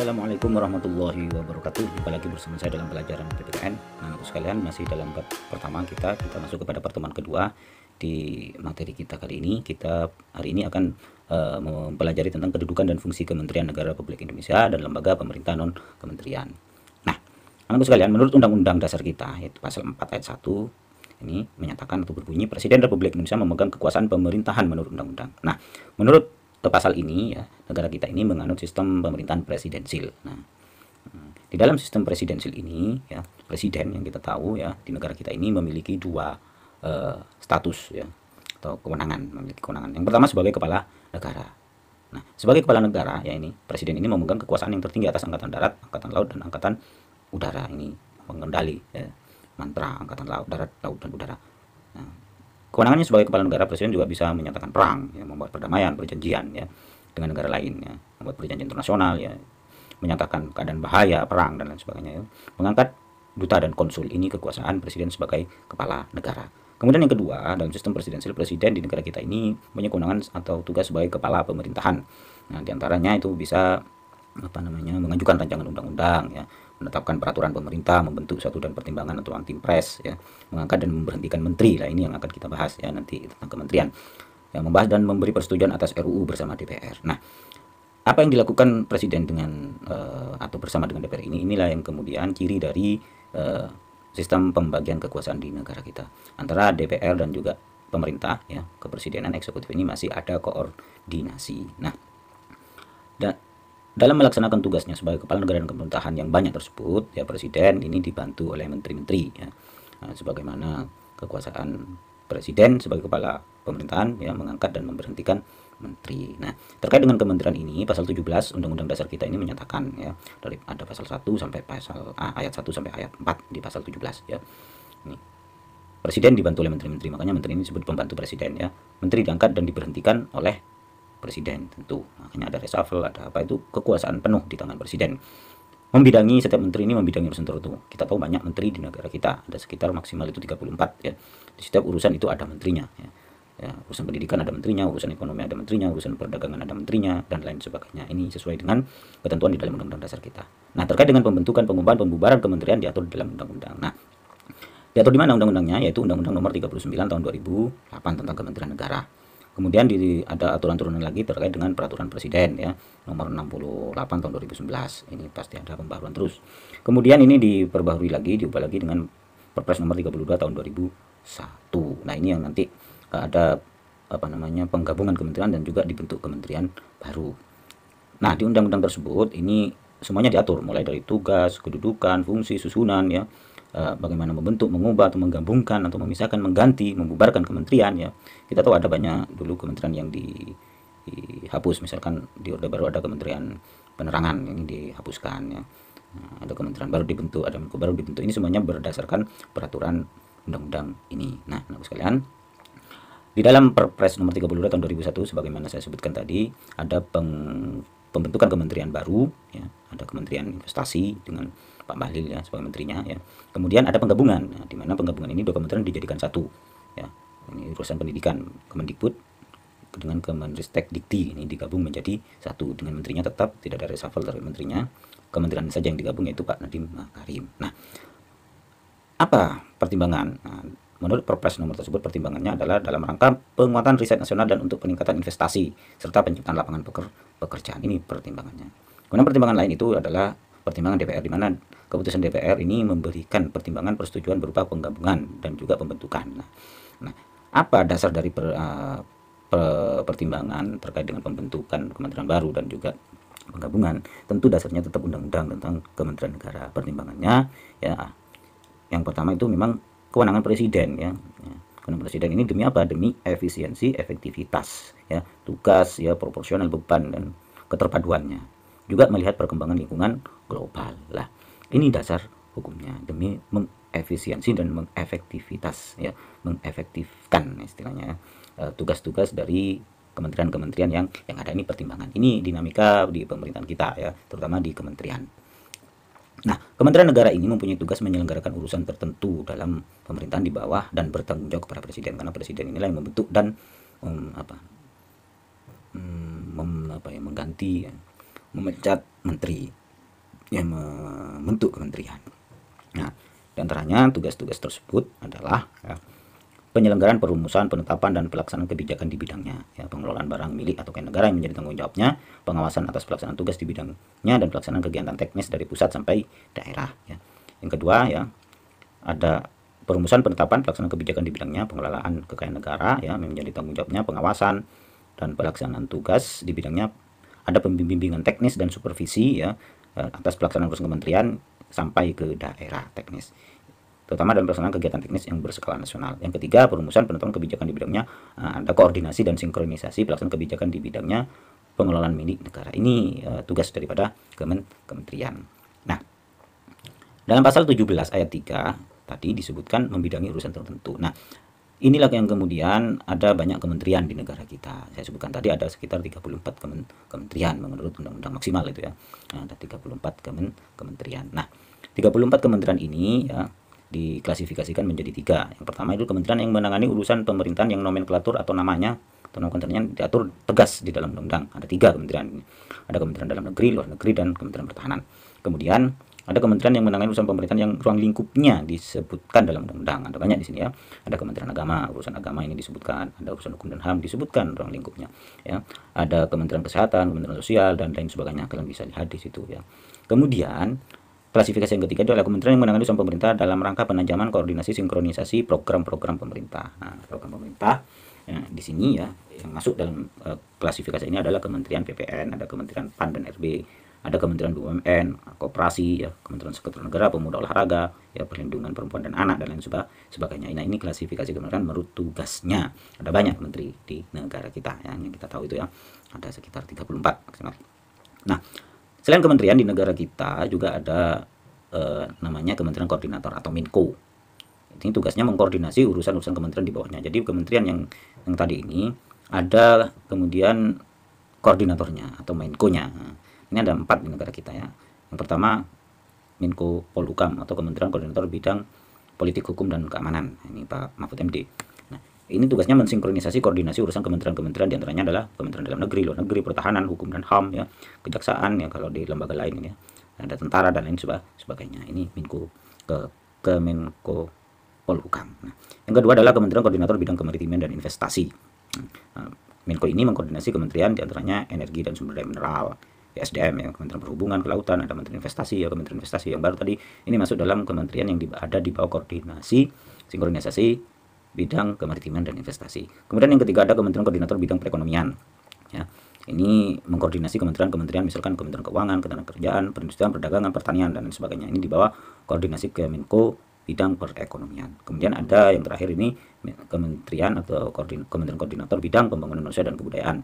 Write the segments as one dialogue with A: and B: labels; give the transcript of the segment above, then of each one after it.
A: Assalamualaikum warahmatullahi wabarakatuh Jumpa lagi bersama saya dalam pelajaran PPKN Nah untuk sekalian masih dalam bab pertama kita Kita masuk kepada pertemuan kedua Di materi kita kali ini Kita hari ini akan uh, mempelajari tentang kedudukan dan fungsi Kementerian Negara Republik Indonesia Dan lembaga pemerintah non kementerian Nah untuk sekalian menurut Undang-Undang Dasar kita Yaitu pasal 4 ayat 1 ini menyatakan atau berbunyi Presiden Republik Indonesia memegang kekuasaan pemerintahan menurut undang-undang. Nah, menurut pasal ini ya negara kita ini menganut sistem pemerintahan presidensil. Nah, hmm, di dalam sistem presidensil ini ya presiden yang kita tahu ya di negara kita ini memiliki dua uh, status ya atau kewenangan memiliki kewenangan. Yang pertama sebagai kepala negara. Nah, sebagai kepala negara ya ini presiden ini memegang kekuasaan yang tertinggi atas angkatan darat, angkatan laut dan angkatan udara ini mengendali ya, mantra angkatan laut darat, laut dan udara. Nah, Kewenangannya sebagai kepala negara presiden juga bisa menyatakan perang, ya, membuat perdamaian, perjanjian ya dengan negara lain, ya, membuat perjanjian internasional, ya, menyatakan keadaan bahaya, perang dan lain sebagainya. Ya. Mengangkat duta dan konsul ini kekuasaan presiden sebagai kepala negara. Kemudian yang kedua, dalam sistem presidensil presiden di negara kita ini punya kewenangan atau tugas sebagai kepala pemerintahan. Nah, diantaranya itu bisa apa namanya mengajukan rancangan undang-undang ya menetapkan peraturan pemerintah, membentuk satu dan pertimbangan atau antimpres, ya, mengangkat dan memberhentikan menteri. Nah, ini yang akan kita bahas ya nanti tentang kementerian. Yang membahas dan memberi persetujuan atas RUU bersama DPR. Nah, apa yang dilakukan presiden dengan uh, atau bersama dengan DPR ini inilah yang kemudian ciri dari uh, sistem pembagian kekuasaan di negara kita antara DPR dan juga pemerintah ya kepresidenan eksekutif ini masih ada koordinasi. Nah, dan dalam melaksanakan tugasnya sebagai kepala negara dan pemerintahan yang banyak tersebut, ya Presiden ini dibantu oleh menteri-menteri, ya. Nah, sebagaimana kekuasaan Presiden sebagai kepala pemerintahan, ya mengangkat dan memberhentikan menteri. Nah, terkait dengan kementerian ini, pasal 17 Undang-Undang Dasar kita ini menyatakan ya, dari ada pasal 1 sampai pasal ah, ayat 1 sampai ayat 4 di pasal 17 ya. Ini. Presiden dibantu oleh menteri-menteri, makanya menteri ini disebut pembantu presiden ya. Menteri diangkat dan diberhentikan oleh presiden tentu makanya ada reshuffle ada apa itu kekuasaan penuh di tangan presiden membidangi setiap menteri ini membidangi urusan tertentu kita tahu banyak menteri di negara kita ada sekitar maksimal itu 34 ya di setiap urusan itu ada menterinya ya. Ya, urusan pendidikan ada menterinya urusan ekonomi ada menterinya urusan perdagangan ada menterinya dan lain sebagainya ini sesuai dengan ketentuan di dalam undang-undang dasar kita nah terkait dengan pembentukan pengubahan pembubaran kementerian diatur dalam undang-undang nah diatur di mana undang-undangnya yaitu undang-undang nomor 39 tahun 2008 tentang kementerian negara Kemudian di, ada aturan turunan lagi terkait dengan peraturan presiden ya nomor 68 tahun 2011. Ini pasti ada pembaruan terus. Kemudian ini diperbaharui lagi, diubah lagi dengan Perpres nomor 32 tahun 2001. Nah, ini yang nanti eh, ada apa namanya penggabungan kementerian dan juga dibentuk kementerian baru. Nah, di undang-undang tersebut ini semuanya diatur mulai dari tugas, kedudukan, fungsi, susunan ya Eh, bagaimana membentuk, mengubah atau menggabungkan atau memisahkan, mengganti, membubarkan kementerian ya. Kita tahu ada banyak dulu kementerian yang di, dihapus misalkan di Orde Baru ada kementerian penerangan yang dihapuskan ya. Nah, ada kementerian baru dibentuk, ada menko baru dibentuk. Ini semuanya berdasarkan peraturan undang-undang ini. Nah, anak sekalian, di dalam Perpres nomor 32 tahun 2001 sebagaimana saya sebutkan tadi ada peng pembentukan kementerian baru ya ada kementerian investasi dengan Pak Bahlil ya sebagai menterinya ya kemudian ada penggabungan ya, di mana penggabungan ini dua kementerian dijadikan satu ya ini urusan pendidikan Kemendikbud dengan Kemenristek Dikti ini digabung menjadi satu dengan menterinya tetap tidak ada reshuffle dari menterinya kementerian saja yang digabung yaitu Pak Nadiem Makarim nah apa pertimbangan nah, Menurut Perpres nomor tersebut pertimbangannya adalah dalam rangka penguatan riset nasional dan untuk peningkatan investasi serta penciptaan lapangan pekerjaan pekerjaan ini pertimbangannya kemudian pertimbangan lain itu adalah pertimbangan DPR di mana keputusan DPR ini memberikan pertimbangan persetujuan berupa penggabungan dan juga pembentukan nah, nah apa dasar dari per, uh, per, pertimbangan terkait dengan pembentukan kementerian baru dan juga penggabungan tentu dasarnya tetap undang-undang tentang kementerian negara pertimbangannya ya yang pertama itu memang kewenangan presiden ya, ya dilakukan presiden ini demi apa? Demi efisiensi, efektivitas, ya, tugas, ya, proporsional beban dan keterpaduannya. Juga melihat perkembangan lingkungan global. Lah, ini dasar hukumnya demi mengefisiensi dan mengefektivitas, ya, mengefektifkan istilahnya ya. E, tugas-tugas dari kementerian-kementerian yang yang ada ini pertimbangan. Ini dinamika di pemerintahan kita ya, terutama di kementerian. Nah, Kementerian Negara ini mempunyai tugas menyelenggarakan urusan tertentu dalam pemerintahan di bawah dan bertanggung jawab kepada presiden karena presiden inilah yang membentuk dan um, apa um, apa ya mengganti memecat menteri yang membentuk kementerian. Nah, di antaranya tugas-tugas tersebut adalah ya, penyelenggaraan perumusan, penetapan, dan pelaksanaan kebijakan di bidangnya, ya, pengelolaan barang milik atau kaya negara yang menjadi tanggung jawabnya, pengawasan atas pelaksanaan tugas di bidangnya, dan pelaksanaan kegiatan teknis dari pusat sampai daerah. Ya. Yang kedua, ya, ada perumusan, penetapan, pelaksanaan kebijakan di bidangnya, pengelolaan kekayaan negara, ya, menjadi tanggung jawabnya, pengawasan, dan pelaksanaan tugas di bidangnya, ada pembimbingan teknis dan supervisi, ya, eh, atas pelaksanaan urusan kementerian sampai ke daerah teknis terutama dalam pelaksanaan kegiatan teknis yang berskala nasional. Yang ketiga, perumusan penentuan kebijakan di bidangnya eh, ada koordinasi dan sinkronisasi pelaksanaan kebijakan di bidangnya pengelolaan milik negara. Ini uh, tugas daripada kemen kementerian. Nah, dalam pasal 17 ayat 3 tadi disebutkan membidangi urusan tertentu. Nah, inilah yang kemudian ada banyak kementerian di negara kita. Saya sebutkan tadi ada sekitar 34 kemen kementerian menurut undang-undang maksimal itu ya. Ada 34 kemen kementerian. Nah, 34 kementerian ini ya diklasifikasikan menjadi tiga. Yang pertama itu kementerian yang menangani urusan pemerintahan yang nomenklatur atau namanya atau nomenklaturnya diatur tegas di dalam undang-undang. Ada tiga kementerian. Ada kementerian dalam negeri, luar negeri, dan kementerian pertahanan. Kemudian ada kementerian yang menangani urusan pemerintahan yang ruang lingkupnya disebutkan dalam undang-undang. Ada banyak di sini ya. Ada kementerian agama, urusan agama ini disebutkan. Ada urusan hukum dan HAM disebutkan ruang lingkupnya. Ya. Ada kementerian kesehatan, kementerian sosial, dan lain sebagainya. Kalian bisa lihat di situ ya. Kemudian Klasifikasi yang ketiga adalah kementerian yang menangani urusan pemerintah dalam rangka penajaman, koordinasi sinkronisasi program-program pemerintah. Nah, program pemerintah ya, di sini ya yang masuk dalam uh, klasifikasi ini adalah Kementerian PPN, ada Kementerian PAN dan RB, ada Kementerian BUMN, Koperasi, ya, Kementerian Sekretariat Negara, Pemuda Olahraga, ya Perlindungan Perempuan dan Anak dan lain sebagainya. Nah, ini klasifikasi kementerian menurut tugasnya. Ada banyak menteri di negara kita ya, yang kita tahu itu ya. Ada sekitar 34 maksimal. Nah, Selain kementerian di negara kita juga ada eh, namanya Kementerian Koordinator atau Minko. Ini tugasnya mengkoordinasi urusan-urusan kementerian di bawahnya. Jadi kementerian yang yang tadi ini ada kemudian koordinatornya atau Minkonya. Ini ada empat di negara kita ya. Yang pertama Minko Polhukam atau Kementerian Koordinator Bidang Politik Hukum dan Keamanan. Ini Pak Mahfud MD ini tugasnya mensinkronisasi koordinasi urusan kementerian-kementerian diantaranya adalah Kementerian Dalam Negeri, Luar Negeri, Pertahanan, Hukum dan HAM ya, Kejaksaan ya kalau di lembaga lain ini ya. Ada tentara dan lain sebagainya. Ini Minko ke Kemenko Polhukam. Nah, yang kedua adalah Kementerian Koordinator Bidang Kemaritiman dan Investasi. Nah, ini mengkoordinasi kementerian diantaranya energi dan sumber daya mineral, SDM ya Kementerian Perhubungan Kelautan ada Menteri Investasi ya Kementerian Investasi yang baru tadi ini masuk dalam kementerian yang ada di bawah koordinasi sinkronisasi bidang kemaritiman dan investasi. Kemudian yang ketiga ada Kementerian Koordinator Bidang Perekonomian. Ya. Ini mengkoordinasi kementerian-kementerian misalkan Kementerian Keuangan, Kementerian Kerjaan, Perindustrian, Perdagangan, Pertanian dan lain sebagainya. Ini di bawah koordinasi Kemenko bidang perekonomian. Kemudian ada yang terakhir ini Kementerian atau Koordin Kementerian Koordinator Bidang Pembangunan Manusia dan Kebudayaan.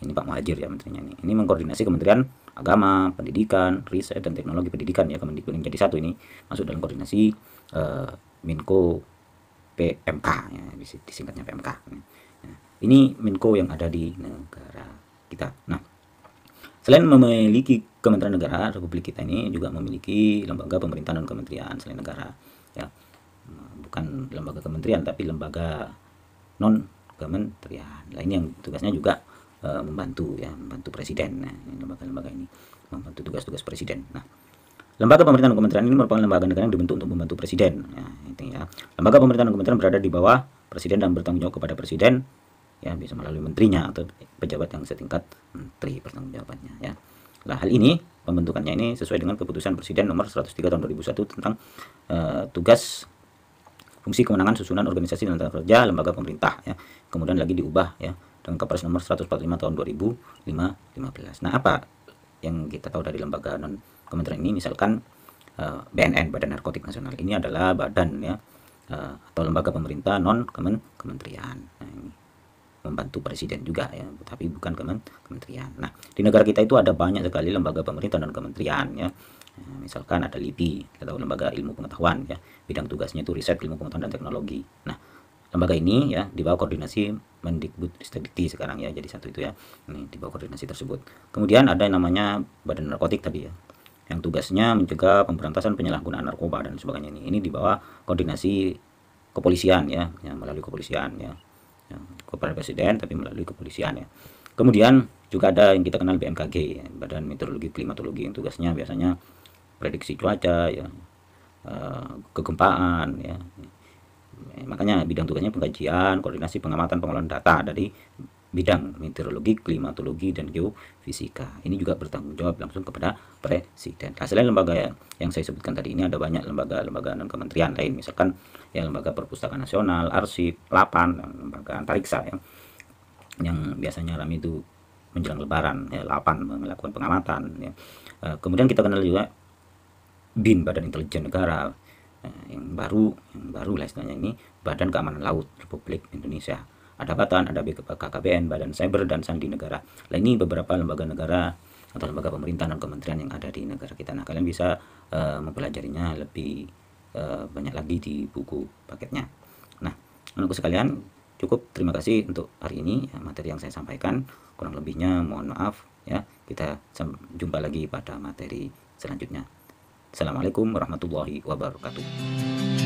A: Ini Pak Muhajir ya menterinya ini. Ini mengkoordinasi Kementerian Agama, Pendidikan, Riset dan Teknologi Pendidikan ya Kemendikbud yang jadi satu ini masuk dalam koordinasi uh, eh, Minko PMK ya, disingkatnya PMK ya. ini Menko yang ada di negara kita nah selain memiliki Kementerian Negara Republik kita ini juga memiliki lembaga pemerintahan dan kementerian selain negara ya bukan lembaga kementerian tapi lembaga non kementerian lain yang tugasnya juga uh, membantu ya membantu presiden nah lembaga-lembaga ini membantu tugas-tugas presiden nah Lembaga pemerintahan dan kementerian ini merupakan lembaga negara yang dibentuk untuk membantu presiden. Ya, itu ya. Lembaga pemerintahan dan kementerian berada di bawah presiden dan bertanggung jawab kepada presiden, ya bisa melalui menterinya atau pejabat yang setingkat menteri bertanggung jawabannya. Ya. Nah, hal ini pembentukannya ini sesuai dengan keputusan presiden nomor 103 tahun 2001 tentang uh, tugas fungsi kewenangan susunan organisasi dan kerja lembaga pemerintah ya. Kemudian lagi diubah ya dengan Kepres nomor 145 tahun 2015. Nah, apa yang kita tahu dari lembaga non kementerian ini misalkan eh, BNN Badan Narkotik Nasional ini adalah badan ya eh, atau lembaga pemerintah non kemen kementerian nah, ini membantu presiden juga ya tapi bukan kemen kementerian nah di negara kita itu ada banyak sekali lembaga pemerintah non kementerian ya eh, misalkan ada LIPI atau lembaga ilmu pengetahuan ya bidang tugasnya itu riset ilmu pengetahuan dan teknologi nah lembaga ini ya di bawah koordinasi Mendikbudristekdikti sekarang ya jadi satu itu ya ini di bawah koordinasi tersebut kemudian ada yang namanya badan narkotik tadi ya yang tugasnya mencegah pemberantasan penyalahgunaan narkoba dan sebagainya ini ini di bawah koordinasi kepolisian ya, ya melalui kepolisian ya, ya kepada presiden tapi melalui kepolisian ya kemudian juga ada yang kita kenal BMKG ya, Badan Meteorologi Klimatologi yang tugasnya biasanya prediksi cuaca ya eh, kegempaan ya makanya bidang tugasnya pengkajian koordinasi pengamatan pengelolaan data dari bidang meteorologi, klimatologi, dan geofisika. Ini juga bertanggung jawab langsung kepada presiden. Nah, selain lembaga yang saya sebutkan tadi ini ada banyak lembaga-lembaga non kementerian lain, misalkan ya lembaga perpustakaan nasional, arsip, lapan, lembaga antariksa ya, yang biasanya ramai itu menjelang lebaran, ya, lapan melakukan pengamatan. Ya. Eh, kemudian kita kenal juga BIN, Badan Intelijen Negara, eh, yang baru, yang baru lah istilahnya ini Badan Keamanan Laut Republik Indonesia ada BATAN, ada BKKBN, Badan Cyber, dan Sandi Negara. Ini beberapa lembaga negara atau lembaga pemerintahan dan kementerian yang ada di negara kita. Nah, kalian bisa uh, mempelajarinya lebih uh, banyak lagi di buku paketnya. Nah, untuk sekalian cukup terima kasih untuk hari ini ya, materi yang saya sampaikan. Kurang lebihnya mohon maaf ya. Kita jumpa lagi pada materi selanjutnya. Assalamualaikum warahmatullahi wabarakatuh.